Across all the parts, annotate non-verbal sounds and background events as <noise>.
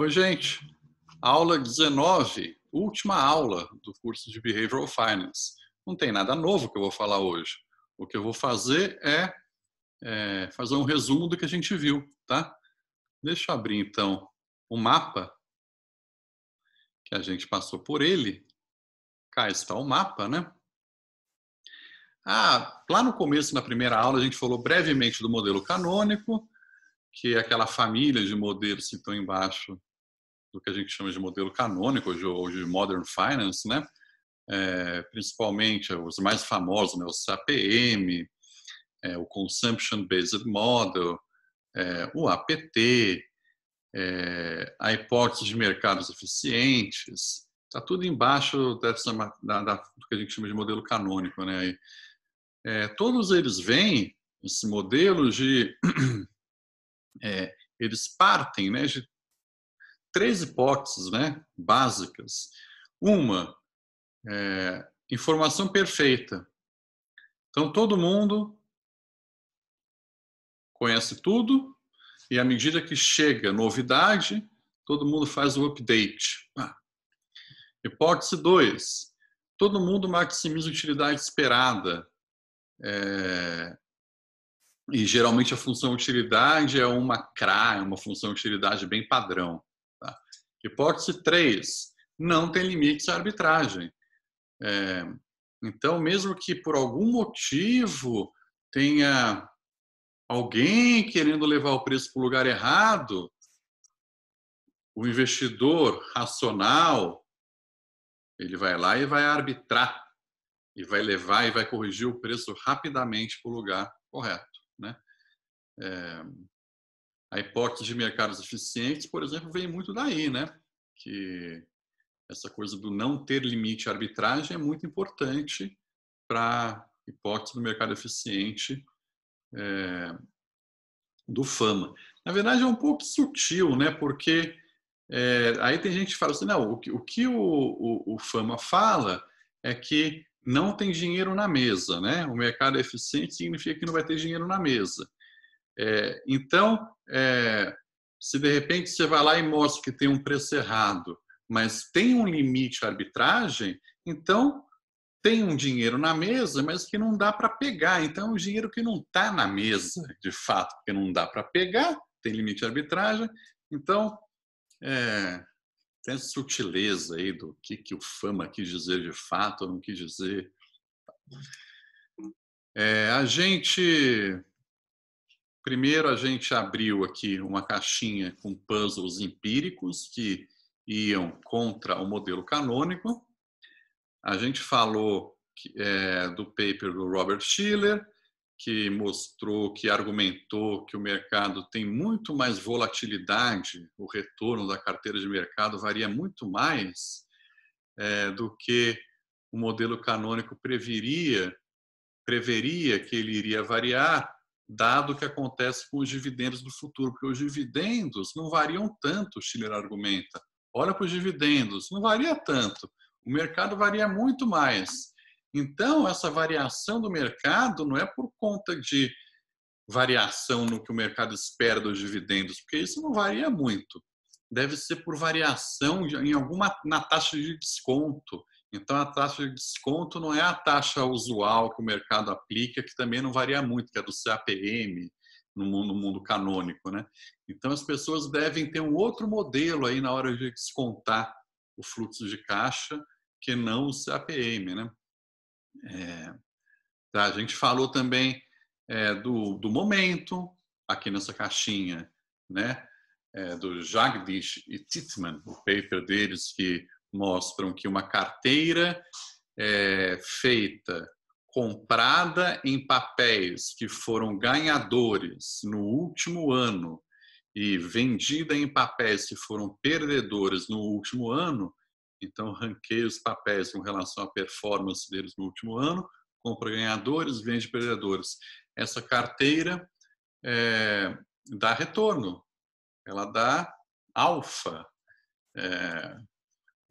Oi, gente. Aula 19, última aula do curso de Behavioral Finance. Não tem nada novo que eu vou falar hoje. O que eu vou fazer é, é fazer um resumo do que a gente viu, tá? Deixa eu abrir então o mapa que a gente passou por ele. Cá está o mapa, né? Ah, lá no começo, na primeira aula, a gente falou brevemente do modelo canônico, que é aquela família de modelos que estão embaixo do que a gente chama de modelo canônico ou de modern finance, né? É, principalmente os mais famosos, né? o CAPM, é, o Consumption Based Model, é, o APT, é, a hipótese de mercados eficientes, está tudo embaixo dessa, da, da, do que a gente chama de modelo canônico. Né? E, é, todos eles vêm, esse modelo de. <clears throat> É, eles partem né, de três hipóteses né, básicas. Uma, é, informação perfeita. Então, todo mundo conhece tudo, e à medida que chega novidade, todo mundo faz o update. Ah. Hipótese 2. Todo mundo maximiza a utilidade esperada. É, e geralmente a função utilidade é uma CRA, é uma função utilidade bem padrão. Hipótese 3, não tem limite à arbitragem. É, então, mesmo que por algum motivo tenha alguém querendo levar o preço para o lugar errado, o investidor racional ele vai lá e vai arbitrar e vai levar e vai corrigir o preço rapidamente para o lugar correto, né? É, a hipótese de mercados eficientes, por exemplo, vem muito daí, né? Que essa coisa do não ter limite à arbitragem é muito importante para a hipótese do mercado eficiente é, do FAMA. Na verdade, é um pouco sutil, né? Porque é, aí tem gente que fala assim, não, o que o, que o, o, o FAMA fala é que não tem dinheiro na mesa, né? O mercado eficiente significa que não vai ter dinheiro na mesa. É, então, é, se de repente você vai lá e mostra que tem um preço errado, mas tem um limite à arbitragem, então tem um dinheiro na mesa, mas que não dá para pegar. Então, é um dinheiro que não está na mesa, de fato, porque não dá para pegar, tem limite à arbitragem. Então, é, tem essa sutileza aí do que, que o Fama quis dizer de fato ou não quis dizer. É, a gente Primeiro, a gente abriu aqui uma caixinha com puzzles empíricos que iam contra o modelo canônico. A gente falou é, do paper do Robert Schiller, que mostrou, que argumentou que o mercado tem muito mais volatilidade, o retorno da carteira de mercado varia muito mais é, do que o modelo canônico preveria, preveria que ele iria variar dado o que acontece com os dividendos do futuro, porque os dividendos não variam tanto, Schiller argumenta. Olha para os dividendos, não varia tanto. O mercado varia muito mais. Então, essa variação do mercado não é por conta de variação no que o mercado espera dos dividendos, porque isso não varia muito. Deve ser por variação em alguma na taxa de desconto, então, a taxa de desconto não é a taxa usual que o mercado aplica, que também não varia muito, que é do CAPM, no mundo, no mundo canônico. Né? Então, as pessoas devem ter um outro modelo aí na hora de descontar o fluxo de caixa, que não o CAPM. Né? É, tá, a gente falou também é, do, do momento, aqui nessa caixinha, né? É, do Jagdish e Titman, o paper deles que mostram que uma carteira é, feita, comprada em papéis que foram ganhadores no último ano e vendida em papéis que foram perdedores no último ano, então ranqueia os papéis com relação à performance deles no último ano, compra ganhadores, vende perdedores. Essa carteira é, dá retorno, ela dá alfa. É,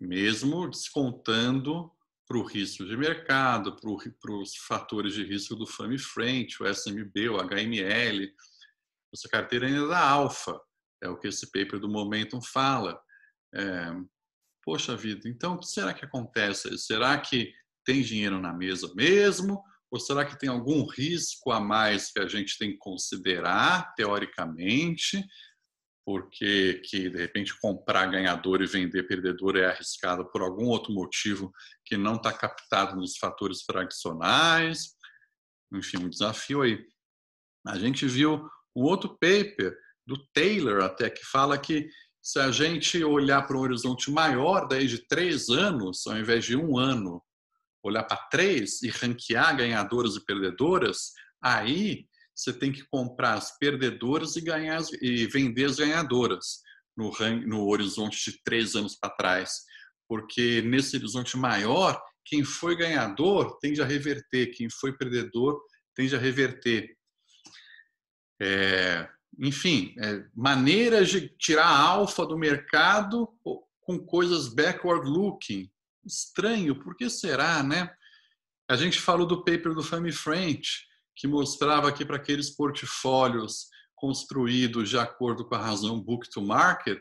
mesmo descontando para o risco de mercado, para os fatores de risco do Fame Frente, o SMB, o HML. Essa carteira ainda é da alfa, é o que esse paper do Momentum fala. É, poxa vida, então o que será que acontece? Será que tem dinheiro na mesa mesmo? Ou será que tem algum risco a mais que a gente tem que considerar, teoricamente? porque que de repente comprar ganhador e vender perdedor é arriscado por algum outro motivo que não está captado nos fatores tradicionais. Enfim, um desafio aí. A gente viu um outro paper do Taylor até que fala que se a gente olhar para um horizonte maior, daí de três anos, ao invés de um ano, olhar para três e ranquear ganhadoras e perdedoras, aí você tem que comprar as perdedoras e ganhar as, e vender as ganhadoras no, no horizonte de três anos para trás, porque nesse horizonte maior quem foi ganhador tende a reverter, quem foi perdedor tende a reverter. É, enfim, é, maneiras de tirar a alfa do mercado com coisas backward-looking. Estranho, por que será, né? A gente falou do paper do Family French, que mostrava aqui para aqueles portfólios construídos de acordo com a razão book to market,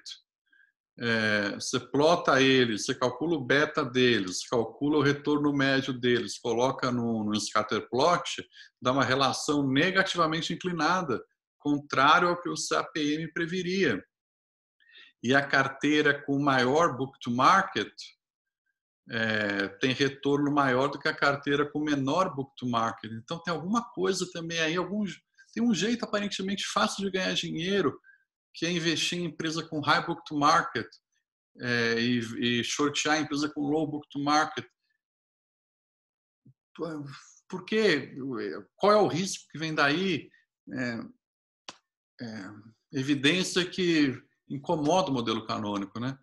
é, você plota eles, você calcula o beta deles, calcula o retorno médio deles, coloca no, no scatter plot, dá uma relação negativamente inclinada, contrário ao que o CAPM preveria. E a carteira com maior book to market é, tem retorno maior do que a carteira com menor book to market. Então tem alguma coisa também aí, alguns tem um jeito aparentemente fácil de ganhar dinheiro, que é investir em empresa com high book to market é, e, e shortear a empresa com low book to market. Por quê? Qual é o risco que vem daí? É, é, evidência que incomoda o modelo canônico, né?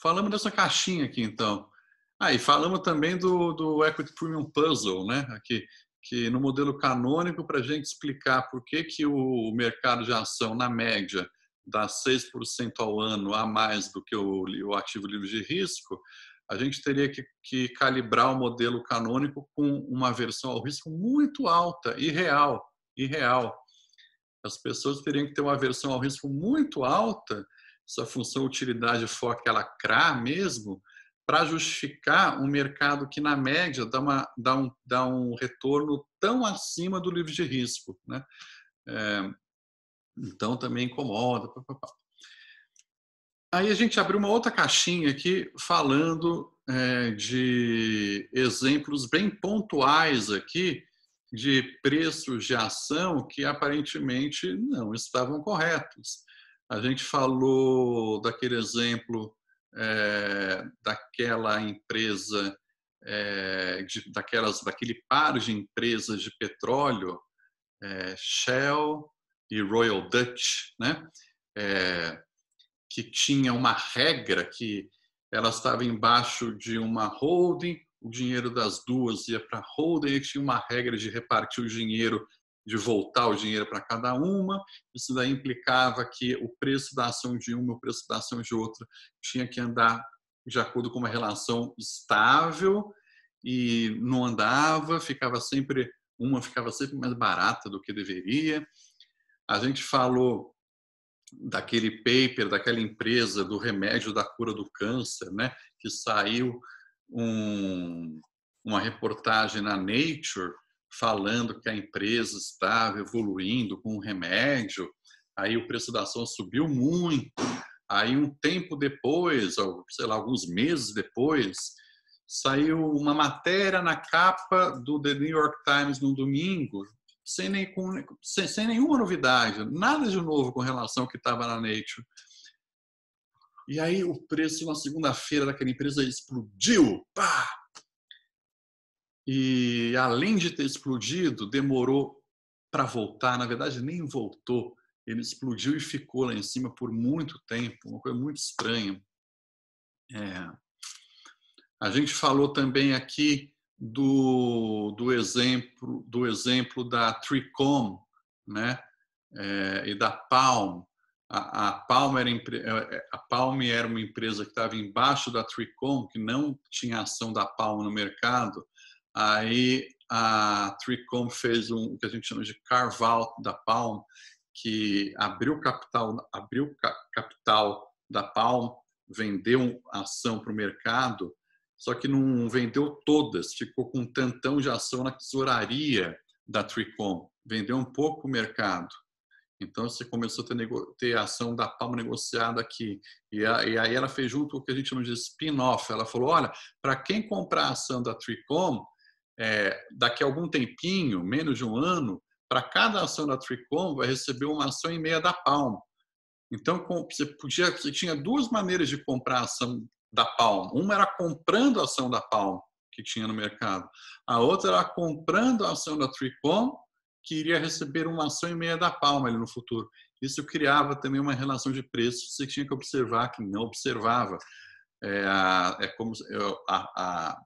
Falamos dessa caixinha aqui, então. Ah, e falamos também do, do Equity Premium Puzzle, né? Aqui, que no modelo canônico, para a gente explicar por que, que o mercado de ação, na média, dá 6% ao ano a mais do que o, o ativo livre de risco, a gente teria que, que, calibrar o modelo canônico com uma versão ao risco muito alta, irreal, irreal. As pessoas teriam que ter uma versão ao risco muito alta, se a função utilidade for aquela CRA mesmo, para justificar um mercado que, na média, dá, uma, dá, um, dá um retorno tão acima do livre de risco. Né? É, então, também incomoda. Pá, pá, pá. Aí a gente abriu uma outra caixinha aqui falando é, de exemplos bem pontuais aqui de preços de ação que aparentemente não estavam corretos. A gente falou daquele exemplo é, daquela empresa, é, de, daquelas, daquele par de empresas de petróleo, é, Shell e Royal Dutch, né? que tinha uma regra que ela estava embaixo de uma holding, o dinheiro das duas ia para a holding, e tinha uma regra de repartir o dinheiro de voltar o dinheiro para cada uma, isso daí implicava que o preço da ação de uma e o preço da ação de outra tinha que andar de acordo com uma relação estável e não andava, ficava sempre uma ficava sempre mais barata do que deveria. A gente falou daquele paper, daquela empresa do remédio da cura do câncer, né, que saiu um, uma reportagem na Nature falando que a empresa estava evoluindo com o remédio, aí o preço da ação subiu muito, aí um tempo depois, ou, sei lá, alguns meses depois, saiu uma matéria na capa do The New York Times no domingo, sem, nem, sem, sem nenhuma novidade, nada de novo com relação ao que estava na Nature. E aí o preço na segunda-feira daquela empresa explodiu, pá, e além de ter explodido, demorou para voltar. Na verdade, nem voltou. Ele explodiu e ficou lá em cima por muito tempo. Uma coisa muito estranha. É. A gente falou também aqui do, do exemplo do exemplo da Tricom, né? É, e da Palm. A, a, Palm era, é, é, a Palm era uma empresa que estava embaixo da Tricom, que não tinha ação da Palm no mercado, Aí a Tricom fez um, o que a gente chama de carve-out da Palm, que abriu capital, abriu capital da Palm, vendeu a ação para o mercado, só que não vendeu todas, ficou com um tantão de ação na tesouraria da Tricom, vendeu um pouco o mercado. Então você começou a ter, ter a ação da Palma negociada aqui. E, a, e, aí ela fez junto o que a gente chama de spin-off. Ela falou: olha, para quem comprar a ação da Tricom, é, daqui a algum tempinho, menos de um ano, para cada ação da Tricom vai receber uma ação e meia da Palm. Então, você, podia, você tinha duas maneiras de comprar a ação da Palm. Uma era comprando a ação da Palm, que tinha no mercado. A outra era comprando a ação da Tricom, que iria receber uma ação e meia da Palm ali no futuro. Isso criava também uma relação de preço que você tinha que observar, que não observava. É, é como a, a,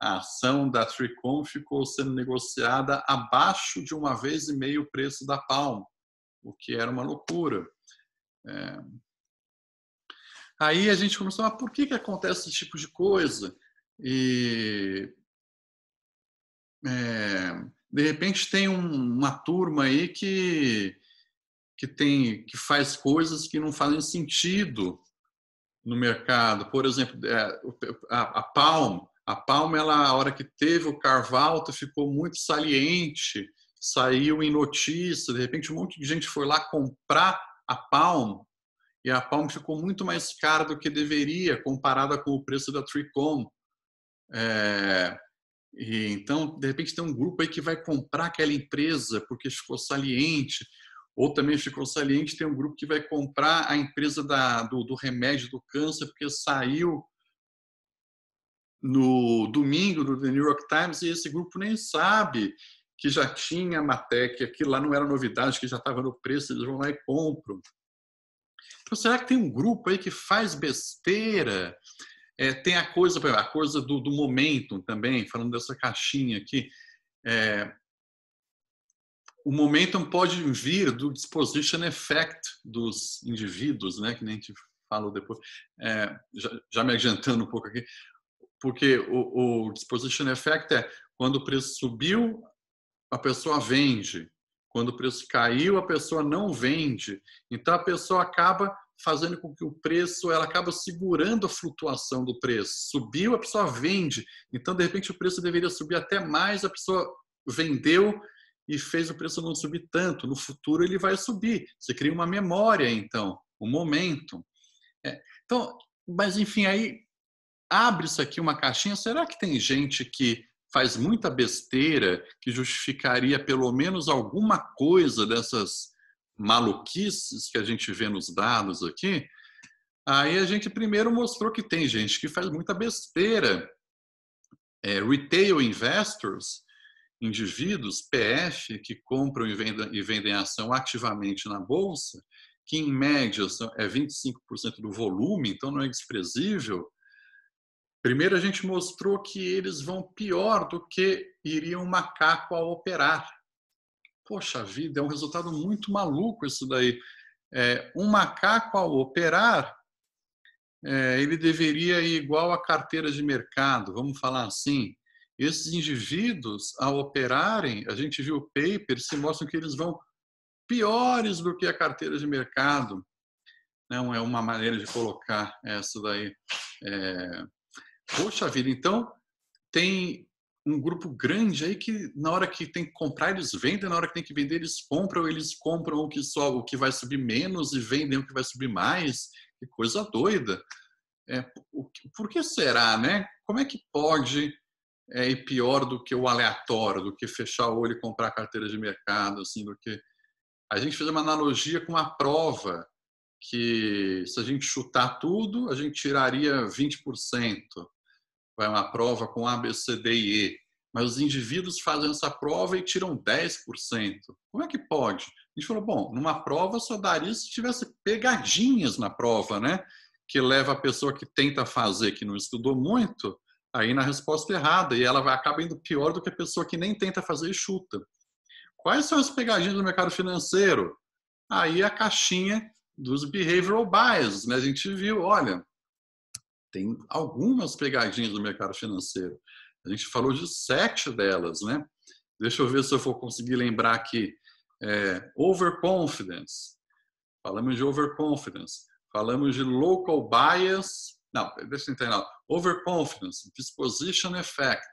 a ação da Tricom ficou sendo negociada abaixo de uma vez e meio o preço da Palm, o que era uma loucura. É... Aí a gente começou a falar, por que, que acontece esse tipo de coisa? E é... de repente tem um, uma turma aí que que tem que faz coisas que não fazem sentido no mercado. Por exemplo, é, a, a Palm a Palma, ela, a hora que teve o Carvalho, ficou muito saliente, saiu em notícia, de repente um monte de gente foi lá comprar a palma e a palma ficou muito mais cara do que deveria comparada com o preço da Tricom. É, e então, de repente, tem um grupo aí que vai comprar aquela empresa porque ficou saliente, ou também ficou saliente, tem um grupo que vai comprar a empresa da, do, do remédio do câncer porque saiu no domingo no The New York Times e esse grupo nem sabe que já tinha Matec, que lá não era novidade, que já estava no preço, eles vão lá e compram. Então, será que tem um grupo aí que faz besteira? É, tem a coisa, a coisa do, do momento também, falando dessa caixinha aqui. É, o momentum pode vir do disposition effect dos indivíduos, né, que nem a gente falou depois, é, já, já me adiantando um pouco aqui porque o, o disposition effect é quando o preço subiu, a pessoa vende. Quando o preço caiu, a pessoa não vende. Então a pessoa acaba fazendo com que o preço, ela acaba segurando a flutuação do preço. Subiu, a pessoa vende. Então de repente o preço deveria subir até mais, a pessoa vendeu e fez o preço não subir tanto. No futuro ele vai subir. Você cria uma memória então, um momento. É. Então, mas enfim, aí abre isso aqui uma caixinha, será que tem gente que faz muita besteira que justificaria pelo menos alguma coisa dessas maluquices que a gente vê nos dados aqui? Aí a gente primeiro mostrou que tem gente que faz muita besteira. É, retail investors, indivíduos, PF, que compram e vendem, e vendem ação ativamente na bolsa, que em média é 25% do volume, então não é desprezível, Primeiro, a gente mostrou que eles vão pior do que iria um macaco ao operar. Poxa vida, é um resultado muito maluco isso daí. É, um macaco ao operar, é, ele deveria ir igual à carteira de mercado, vamos falar assim. Esses indivíduos, ao operarem, a gente viu o paper, se mostram que eles vão piores do que a carteira de mercado. Não é uma maneira de colocar essa daí. É, Poxa vida, então tem um grupo grande aí que na hora que tem que comprar eles vendem, na hora que tem que vender eles compram, eles compram o que só o que vai subir menos e vendem o que vai subir mais. Que coisa doida. É, por que será, né? Como é que pode é, ir pior do que o aleatório, do que fechar o olho e comprar carteira de mercado, assim, do que a gente fez uma analogia com a prova que se a gente chutar tudo, a gente tiraria 20% vai uma prova com A, B, C, D e E, mas os indivíduos fazem essa prova e tiram 10%. Como é que pode? A gente falou, bom, numa prova só daria se tivesse pegadinhas na prova, né? Que leva a pessoa que tenta fazer, que não estudou muito, aí na resposta errada, e ela vai, acaba indo pior do que a pessoa que nem tenta fazer e chuta. Quais são as pegadinhas do mercado financeiro? Aí a caixinha dos behavioral biases, né? A gente viu, olha, tem algumas pegadinhas do mercado financeiro. A gente falou de sete delas, né? Deixa eu ver se eu vou conseguir lembrar aqui. É, overconfidence. Falamos de overconfidence. Falamos de local bias. Não, deixa eu entender. Overconfidence, disposition effect,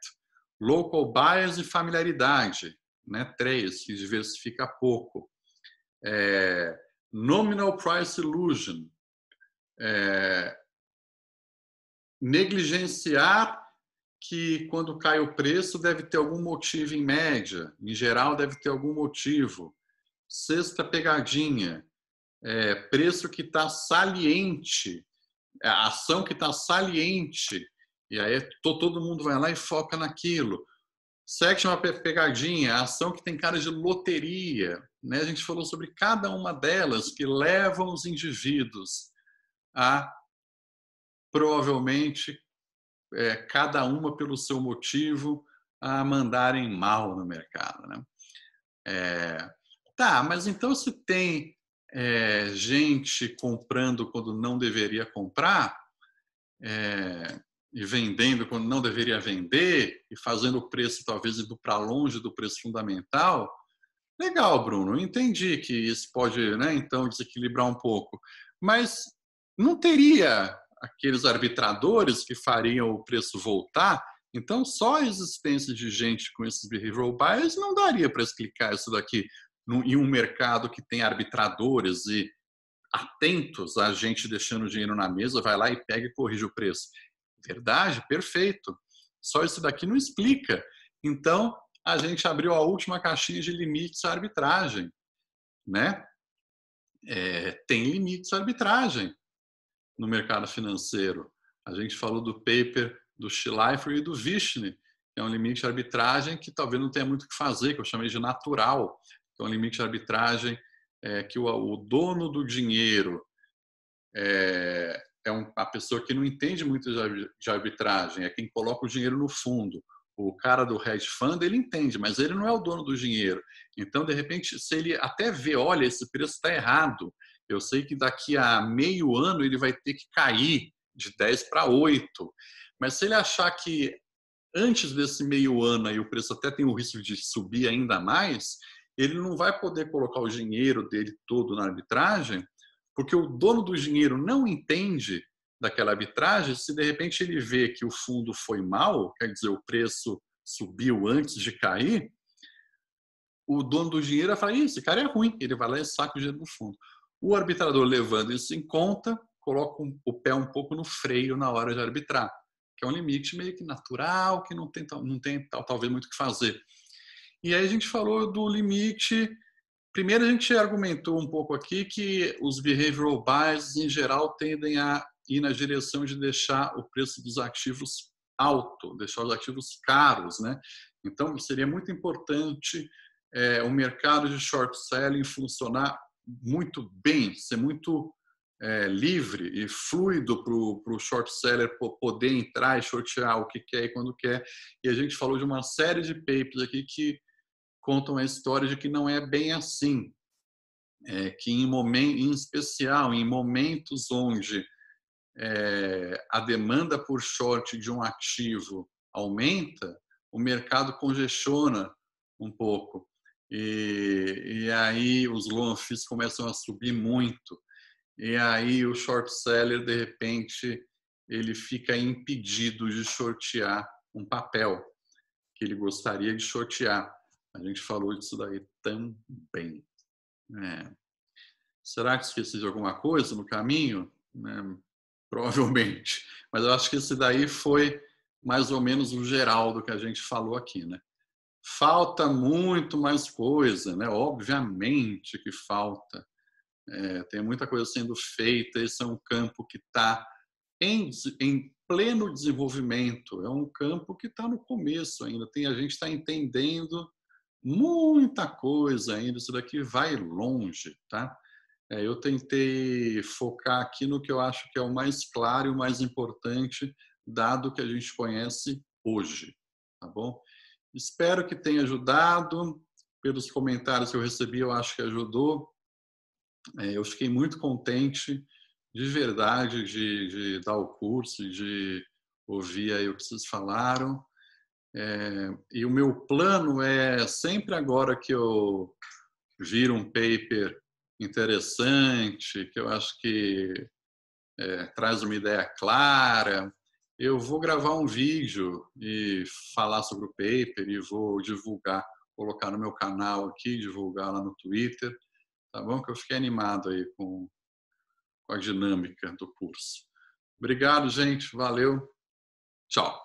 local bias e familiaridade. Né? Três, que diversifica pouco. É, nominal price illusion. É, negligenciar que quando cai o preço deve ter algum motivo em média, em geral deve ter algum motivo. Sexta pegadinha, é, preço que está saliente, a ação que está saliente, e aí todo mundo vai lá e foca naquilo. Sétima pegadinha, a ação que tem cara de loteria. Né? A gente falou sobre cada uma delas que levam os indivíduos a provavelmente é, cada uma pelo seu motivo a mandarem mal no mercado, né? É, tá, mas então se tem é, gente comprando quando não deveria comprar é, e vendendo quando não deveria vender e fazendo o preço talvez indo para longe do preço fundamental, Legal, Bruno, entendi que isso pode, né, então, desequilibrar um pouco. Mas não teria aqueles arbitradores que fariam o preço voltar. Então, só a existência de gente com esses behavioral bias não daria para explicar isso daqui no, em um mercado que tem arbitradores e atentos a gente deixando dinheiro na mesa, vai lá e pega e corrige o preço. Verdade? Perfeito. Só isso daqui não explica. Então, a gente abriu a última caixinha de limites à arbitragem. Né? É, tem limites à arbitragem no mercado financeiro. A gente falou do paper do Schleifer e do Vishne, que é um limite de arbitragem que talvez não tenha muito o que fazer, que eu chamei de natural, então é um limite de arbitragem é, que o, o, dono do dinheiro é, é um, a pessoa que não entende muito de arbitragem, é quem coloca o dinheiro no fundo. O cara do hedge fund, ele entende, mas ele não é o dono do dinheiro. Então, de repente, se ele até vê, olha, esse preço está errado, eu sei que daqui a meio ano ele vai ter que cair de 10 para 8. Mas se ele achar que antes desse meio ano aí o preço até tem o risco de subir ainda mais, ele não vai poder colocar o dinheiro dele todo na arbitragem, porque o dono do dinheiro não entende daquela arbitragem se de repente ele vê que o fundo foi mal, quer dizer, o preço subiu antes de cair, o dono do dinheiro vai falar, esse cara é ruim, ele vai lá e saca o dinheiro do fundo. O arbitrador levando isso em conta, coloca o pé um pouco no freio na hora de arbitrar, que é um limite meio que natural, que não tem, não tem talvez muito o que fazer. E aí a gente falou do limite. Primeiro a gente argumentou um pouco aqui que os behavioral bias em geral tendem a ir na direção de deixar o preço dos ativos alto, deixar os ativos caros, né? Então seria muito importante é, o mercado de short selling funcionar muito bem, ser muito é, livre e fluido para o short seller poder entrar e shortear o que quer e quando quer. E a gente falou de uma série de papers aqui que contam a história de que não é bem assim. É, que em, momento, em especial em momentos onde é, a demanda por short de um ativo aumenta, o mercado congestiona um pouco. E, e aí os long começam a subir muito. E aí o short seller, de repente, ele fica impedido de shortear um papel que ele gostaria de shortear. A gente falou disso daí também. É. Será que esqueci de alguma coisa no caminho? É, provavelmente. Mas eu acho que esse daí foi mais ou menos o geral do que a gente falou aqui, né? Falta muito mais coisa, né? obviamente que falta. É, tem muita coisa sendo feita, esse é um campo que está em, em pleno desenvolvimento, é um campo que está no começo ainda, tem, a gente está entendendo muita coisa ainda, isso daqui vai longe, tá? É, eu tentei focar aqui no que eu acho que é o mais claro e o mais importante, dado que a gente conhece hoje, tá bom? Espero que tenha ajudado. Pelos comentários que eu recebi, eu acho que ajudou. É, eu fiquei muito contente, de verdade, de, de dar o curso, de ouvir aí o que vocês falaram. É, e o meu plano é sempre agora que eu viro um paper interessante, que eu acho que é, traz uma ideia clara, eu vou gravar um vídeo e falar sobre o paper e vou divulgar, colocar no meu canal aqui, divulgar lá no Twitter, tá bom? Que eu fiquei animado aí com, com a dinâmica do curso. Obrigado, gente. Valeu. Tchau.